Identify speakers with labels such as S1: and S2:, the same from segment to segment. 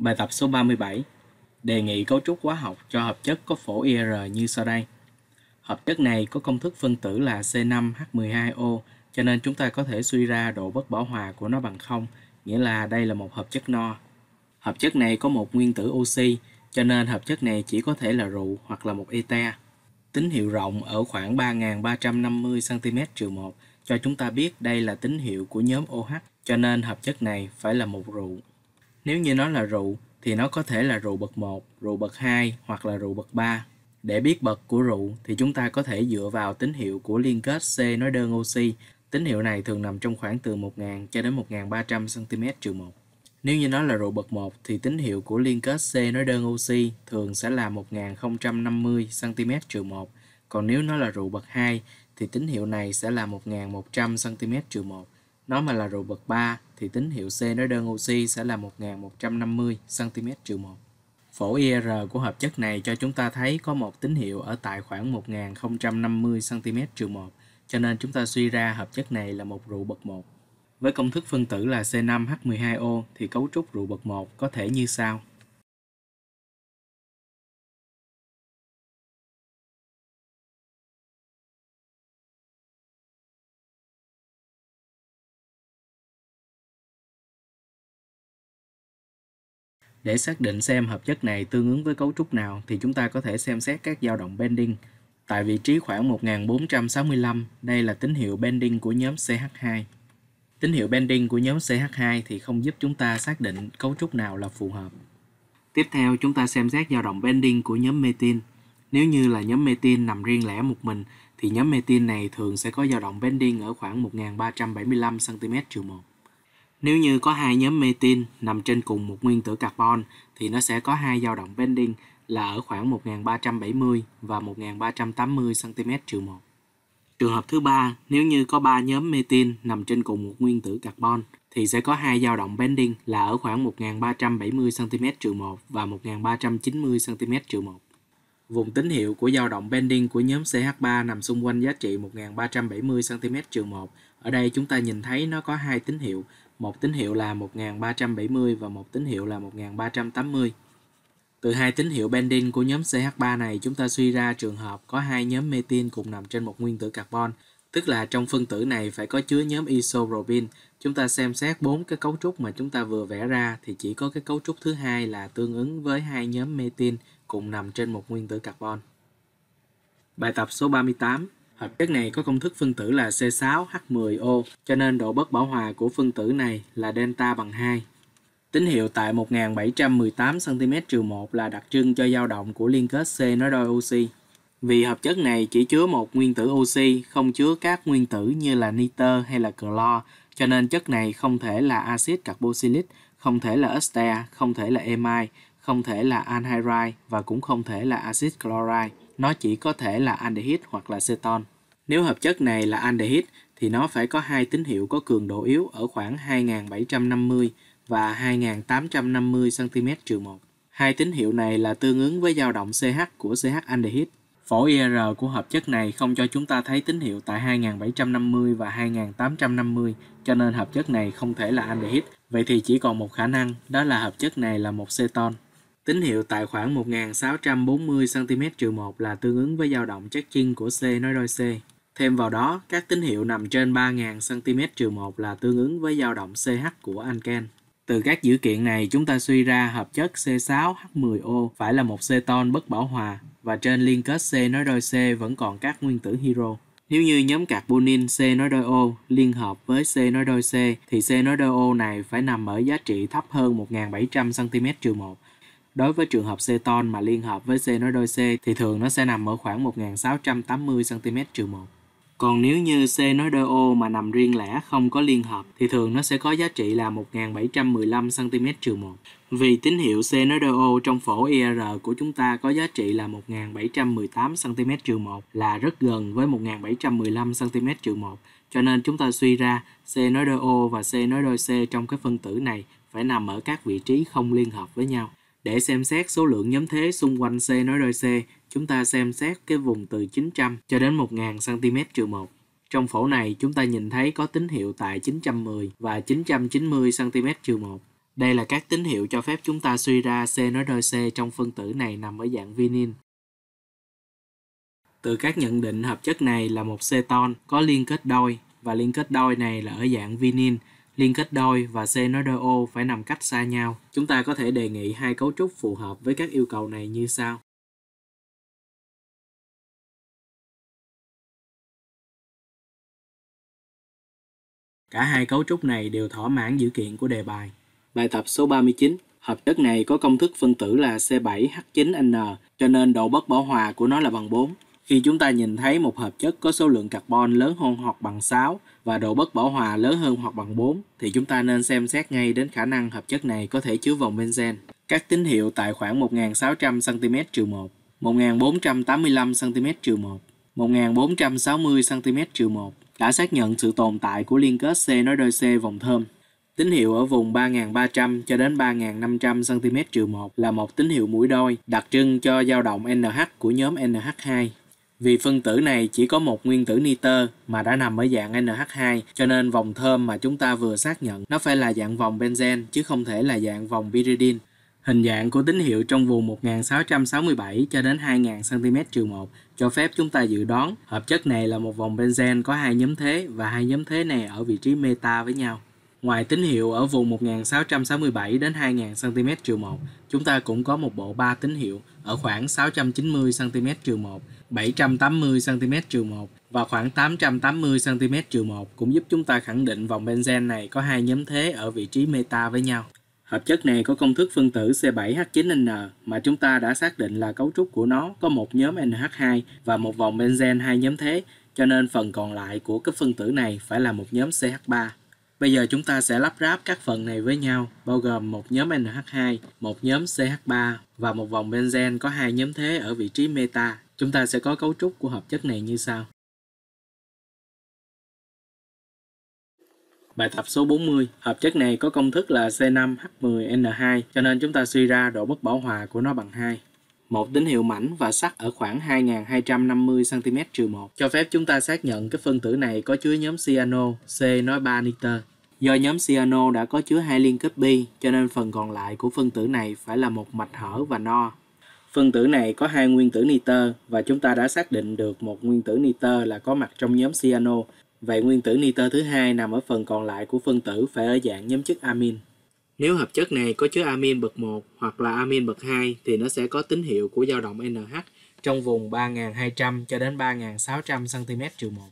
S1: Bài tập số 37 Đề nghị cấu trúc hóa học cho hợp chất có phổ IR như sau đây. Hợp chất này có công thức phân tử là C5H12O cho nên chúng ta có thể suy ra độ bất bảo hòa của nó bằng 0, nghĩa là đây là một hợp chất no. Hợp chất này có một nguyên tử oxy cho nên hợp chất này chỉ có thể là rượu hoặc là một ete. Tín hiệu rộng ở khoảng 3.350 cm 1 cho chúng ta biết đây là tín hiệu của nhóm OH cho nên hợp chất này phải là một rượu. Nếu như nó là rượu thì nó có thể là rượu bậc 1, rượu bậc 2 hoặc là rượu bậc 3. Để biết bậc của rượu thì chúng ta có thể dựa vào tín hiệu của liên kết C nói đơn oxy. Tín hiệu này thường nằm trong khoảng từ 1000 cho đến 1300 cm-1. trừ Nếu như nó là rượu bậc 1 thì tín hiệu của liên kết C nói đơn oxy thường sẽ là 1050 cm-1, trừ còn nếu nó là rượu bậc 2 thì tín hiệu này sẽ là 1100 cm-1. trừ Nó mà là rượu bậc 3 thì tín hiệu C nói đơn oxy sẽ là 1150 cm-1. Phổ IR của hợp chất này cho chúng ta thấy có một tín hiệu ở tại khoảng 1050 cm-1, cho nên chúng ta suy ra hợp chất này là một rượu bậc 1. Với công thức phân tử là C5H12O thì cấu trúc rượu bậc 1 có thể như sau. Để xác định xem hợp chất này tương ứng với cấu trúc nào thì chúng ta có thể xem xét các dao động bending. Tại vị trí khoảng 1465, đây là tín hiệu bending của nhóm CH2. Tín hiệu bending của nhóm CH2 thì không giúp chúng ta xác định cấu trúc nào là phù hợp. Tiếp theo chúng ta xem xét dao động bending của nhóm metin. Nếu như là nhóm metin nằm riêng lẻ một mình thì nhóm metin này thường sẽ có dao động bending ở khoảng 1375 cm 1. Nếu như có hai nhóm metin nằm trên cùng một nguyên tử carbon thì nó sẽ có hai dao động bending là ở khoảng 1370 và 1380 cm trừ 1. Trường hợp thứ ba, nếu như có 3 nhóm metin nằm trên cùng một nguyên tử carbon thì sẽ có hai dao động bending là ở khoảng 1370 cm trừ 1 và 1390 cm trừ 1. Vùng tín hiệu của dao động bending của nhóm CH3 nằm xung quanh giá trị 1370 cm trừ 1. Ở đây chúng ta nhìn thấy nó có hai tín hiệu một tín hiệu là 1370 và một tín hiệu là 1380. Từ hai tín hiệu bending của nhóm CH3 này, chúng ta suy ra trường hợp có hai nhóm metin cùng nằm trên một nguyên tử carbon, tức là trong phân tử này phải có chứa nhóm isorobin. Chúng ta xem xét bốn cái cấu trúc mà chúng ta vừa vẽ ra thì chỉ có cái cấu trúc thứ hai là tương ứng với hai nhóm metin cùng nằm trên một nguyên tử carbon. Bài tập số 38 Hợp chất này có công thức phân tử là C6H10O, cho nên độ bất bảo hòa của phân tử này là delta bằng 2. Tín hiệu tại 1718 cm-1 là đặc trưng cho dao động của liên kết C nối đôi oxy. Vì hợp chất này chỉ chứa một nguyên tử oxy, không chứa các nguyên tử như là nitơ hay là clo, cho nên chất này không thể là axit carboxylic, không thể là ester, không thể là emai, không thể là anhydride và cũng không thể là axit chloride. Nó chỉ có thể là aldehyde hoặc là ceton. Nếu hợp chất này là aldehyde thì nó phải có hai tín hiệu có cường độ yếu ở khoảng 2750 và 2850 cm 1. Hai tín hiệu này là tương ứng với dao động CH của CH aldehyde. Phổ IR của hợp chất này không cho chúng ta thấy tín hiệu tại 2750 và 2850, cho nên hợp chất này không thể là aldehyde. Vậy thì chỉ còn một khả năng, đó là hợp chất này là một ceton. Tín hiệu tại khoảng 1640 cm-1 là tương ứng với dao động chắc chân của C nối đôi C. Thêm vào đó, các tín hiệu nằm trên 3000 cm-1 là tương ứng với dao động CH của anken. Từ các dữ kiện này, chúng ta suy ra hợp chất C6H10O phải là một ceton bất bảo hòa và trên liên kết C nối đôi C vẫn còn các nguyên tử hydro Nếu như nhóm carbonin C nối đôi O liên hợp với C nối đôi C thì C nối đôi O này phải nằm ở giá trị thấp hơn 1700 cm-1 Đối với trường hợp ceton mà liên hợp với C nối đôi C thì thường nó sẽ nằm ở khoảng 1680 cm trừ 1. Còn nếu như C nối đôi O mà nằm riêng lẻ không có liên hợp thì thường nó sẽ có giá trị là 1715 cm trừ 1. Vì tín hiệu C nối đôi O trong phổ IR của chúng ta có giá trị là 1718 cm trừ 1 là rất gần với 1715 cm trừ 1. Cho nên chúng ta suy ra C nối đôi O và C nối đôi C trong cái phân tử này phải nằm ở các vị trí không liên hợp với nhau. Để xem xét số lượng nhóm thế xung quanh C nối đôi C, chúng ta xem xét cái vùng từ 900 cho đến 1000 cm 1. Trong phổ này, chúng ta nhìn thấy có tín hiệu tại 910 và 990 cm 1. Đây là các tín hiệu cho phép chúng ta suy ra C nối đôi C trong phân tử này nằm ở dạng vinin. Từ các nhận định hợp chất này là một ceton có liên kết đôi và liên kết đôi này là ở dạng vinin liên kết đôi và c nối đôi o phải nằm cách xa nhau. Chúng ta có thể đề nghị hai cấu trúc phù hợp với các yêu cầu này như sau. Cả hai cấu trúc này đều thỏa mãn dữ kiện của đề bài. Bài tập số 39. Hợp chất này có công thức phân tử là C7H9N, cho nên độ bất bảo hòa của nó là bằng 4. Khi chúng ta nhìn thấy một hợp chất có số lượng carbon lớn hơn hoặc bằng 6 và độ bất bảo hòa lớn hơn hoặc bằng 4 thì chúng ta nên xem xét ngay đến khả năng hợp chất này có thể chứa vòng benzen. Các tín hiệu tại khoảng 1600 cm 1, 1485 cm 1, 1460 cm 1 đã xác nhận sự tồn tại của liên kết C nối đôi C vòng thơm. Tín hiệu ở vùng 3.300 cho đến 3.500 cm 1 là một tín hiệu mũi đôi đặc trưng cho dao động NH của nhóm NH2. Vì phân tử này chỉ có một nguyên tử nitơ mà đã nằm ở dạng NH2, cho nên vòng thơm mà chúng ta vừa xác nhận nó phải là dạng vòng benzen chứ không thể là dạng vòng pyridin. Hình dạng của tín hiệu trong vùng 1667 cho đến 2000 cm-1 cho phép chúng ta dự đoán hợp chất này là một vòng benzen có hai nhóm thế và hai nhóm thế này ở vị trí meta với nhau. Ngoài tín hiệu ở vùng 1667 đến 2000 cm trừ 1, chúng ta cũng có một bộ ba tín hiệu ở khoảng 690 cm trừ 1, 780 cm trừ 1 và khoảng 880 cm trừ 1 cũng giúp chúng ta khẳng định vòng benzen này có hai nhóm thế ở vị trí meta với nhau. Hợp chất này có công thức phân tử C7H9N mà chúng ta đã xác định là cấu trúc của nó có một nhóm NH2 và một vòng benzen hai nhóm thế, cho nên phần còn lại của cấp phân tử này phải là một nhóm CH3. Bây giờ chúng ta sẽ lắp ráp các phần này với nhau, bao gồm một nhóm NH2, một nhóm CH3 và một vòng benzen có hai nhóm thế ở vị trí meta. Chúng ta sẽ có cấu trúc của hợp chất này như sau. Bài tập số 40, hợp chất này có công thức là C5H10N2, cho nên chúng ta suy ra độ bất bảo hòa của nó bằng 2 một tín hiệu mảnh và sắc ở khoảng 2250 cm trừ 1 cho phép chúng ta xác nhận cái phân tử này có chứa nhóm cyano, C nói 3 nitơ Do nhóm cyano đã có chứa hai liên kết bi, cho nên phần còn lại của phân tử này phải là một mạch hở và no. Phân tử này có hai nguyên tử nitơ và chúng ta đã xác định được một nguyên tử nitơ là có mặt trong nhóm cyano. Vậy nguyên tử nitơ thứ hai nằm ở phần còn lại của phân tử phải ở dạng nhóm chất amin. Nếu hợp chất này có chứa amin bậc 1 hoặc là amin bậc 2 thì nó sẽ có tín hiệu của dao động NH trong vùng 3200 cho đến 3600 cm 1.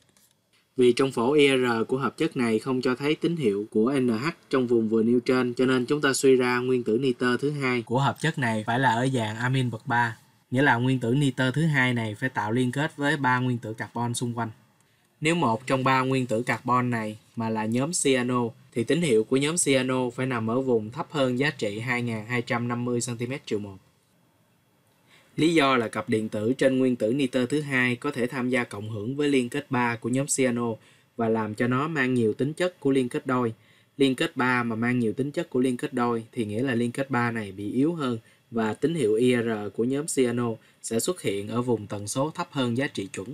S1: Vì trong phổ IR của hợp chất này không cho thấy tín hiệu của NH trong vùng vừa nêu trên cho nên chúng ta suy ra nguyên tử nitơ thứ hai của hợp chất này phải là ở dạng amin bậc 3, nghĩa là nguyên tử nitơ thứ hai này phải tạo liên kết với ba nguyên tử carbon xung quanh. Nếu một trong ba nguyên tử carbon này mà là nhóm cyano thì tín hiệu của nhóm cyano phải nằm ở vùng thấp hơn giá trị 2250 cm 1. Lý do là cặp điện tử trên nguyên tử nitơ thứ hai có thể tham gia cộng hưởng với liên kết 3 của nhóm cyano và làm cho nó mang nhiều tính chất của liên kết đôi. Liên kết 3 mà mang nhiều tính chất của liên kết đôi thì nghĩa là liên kết 3 này bị yếu hơn và tín hiệu IR của nhóm cyano sẽ xuất hiện ở vùng tần số thấp hơn giá trị chuẩn.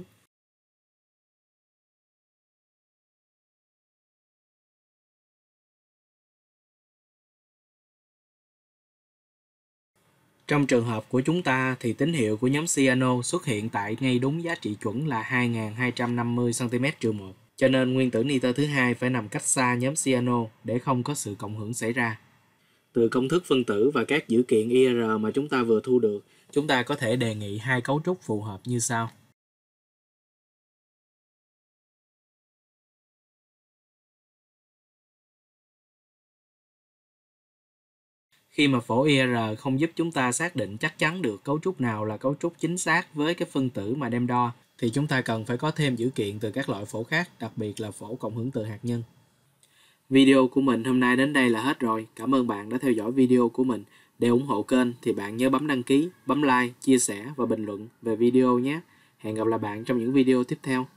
S1: Trong trường hợp của chúng ta thì tín hiệu của nhóm cyano xuất hiện tại ngay đúng giá trị chuẩn là 2250 cm 1 cho nên nguyên tử nitơ thứ hai phải nằm cách xa nhóm cyano để không có sự cộng hưởng xảy ra. Từ công thức phân tử và các dữ kiện IR mà chúng ta vừa thu được, chúng ta có thể đề nghị hai cấu trúc phù hợp như sau. khi mà phổ IR e không giúp chúng ta xác định chắc chắn được cấu trúc nào là cấu trúc chính xác với cái phân tử mà đem đo thì chúng ta cần phải có thêm dữ kiện từ các loại phổ khác, đặc biệt là phổ cộng hưởng từ hạt nhân. Video của mình hôm nay đến đây là hết rồi. Cảm ơn bạn đã theo dõi video của mình. Để ủng hộ kênh thì bạn nhớ bấm đăng ký, bấm like, chia sẻ và bình luận về video nhé. Hẹn gặp lại bạn trong những video tiếp theo.